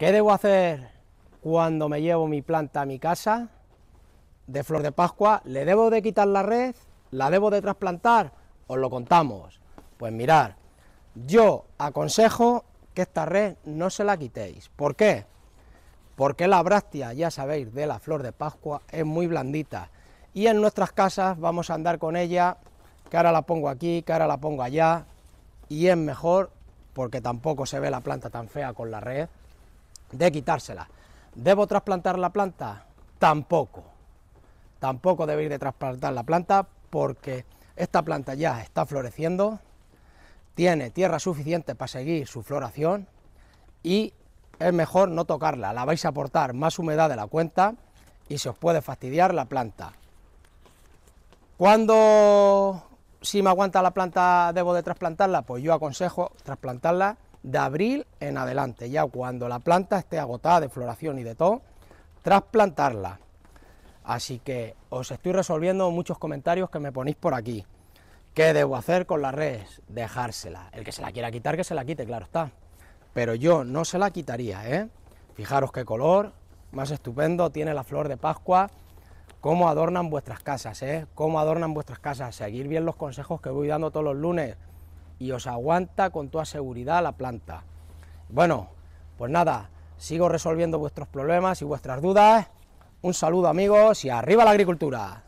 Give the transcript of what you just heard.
¿Qué debo hacer cuando me llevo mi planta a mi casa de flor de pascua? ¿Le debo de quitar la red? ¿La debo de trasplantar? Os lo contamos. Pues mirar, yo aconsejo que esta red no se la quitéis. ¿Por qué? Porque la brastia, ya sabéis, de la flor de pascua es muy blandita y en nuestras casas vamos a andar con ella, que ahora la pongo aquí, que ahora la pongo allá, y es mejor porque tampoco se ve la planta tan fea con la red, de quitársela. ¿Debo trasplantar la planta? Tampoco. Tampoco debéis de trasplantar la planta porque esta planta ya está floreciendo, tiene tierra suficiente para seguir su floración y es mejor no tocarla, la vais a aportar más humedad de la cuenta y se os puede fastidiar la planta. cuando si me aguanta la planta, debo de trasplantarla? Pues yo aconsejo trasplantarla de abril en adelante, ya cuando la planta esté agotada de floración y de todo, trasplantarla. Así que os estoy resolviendo muchos comentarios que me ponéis por aquí. ¿Qué debo hacer con la res? Dejársela. El que se la quiera quitar, que se la quite, claro está. Pero yo no se la quitaría, ¿eh? Fijaros qué color más estupendo tiene la flor de Pascua. Cómo adornan vuestras casas, ¿eh? Cómo adornan vuestras casas. Seguir bien los consejos que voy dando todos los lunes y os aguanta con toda seguridad la planta. Bueno, pues nada, sigo resolviendo vuestros problemas y vuestras dudas. Un saludo amigos y arriba la agricultura.